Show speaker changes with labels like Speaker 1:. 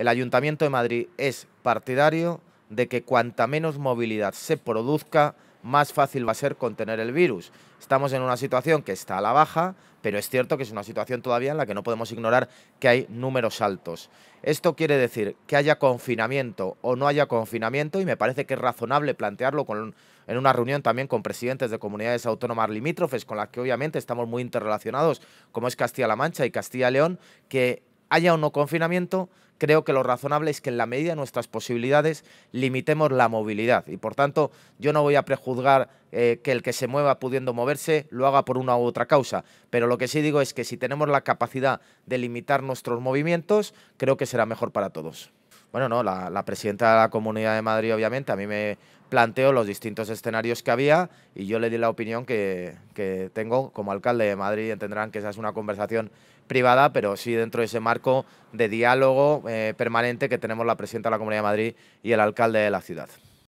Speaker 1: el Ayuntamiento de Madrid es partidario de que cuanta menos movilidad se produzca, más fácil va a ser contener el virus. Estamos en una situación que está a la baja, pero es cierto que es una situación todavía en la que no podemos ignorar que hay números altos. Esto quiere decir que haya confinamiento o no haya confinamiento y me parece que es razonable plantearlo en una reunión también con presidentes de comunidades autónomas limítrofes, con las que obviamente estamos muy interrelacionados, como es Castilla-La Mancha y Castilla-León, que haya o no confinamiento, creo que lo razonable es que en la medida de nuestras posibilidades limitemos la movilidad. Y por tanto, yo no voy a prejuzgar eh, que el que se mueva pudiendo moverse lo haga por una u otra causa. Pero lo que sí digo es que si tenemos la capacidad de limitar nuestros movimientos, creo que será mejor para todos bueno, no, la, presidenta de la Comunidad de Madrid, obviamente, a mí me planteó los distintos escenarios que había y yo le di la opinión que, tengo como alcalde de Madrid. Entenderán que esa es una conversación privada, pero sí dentro de ese marco de diálogo eh, permanente que tenemos la presidenta de la Comunidad de Madrid y el alcalde de la ciudad.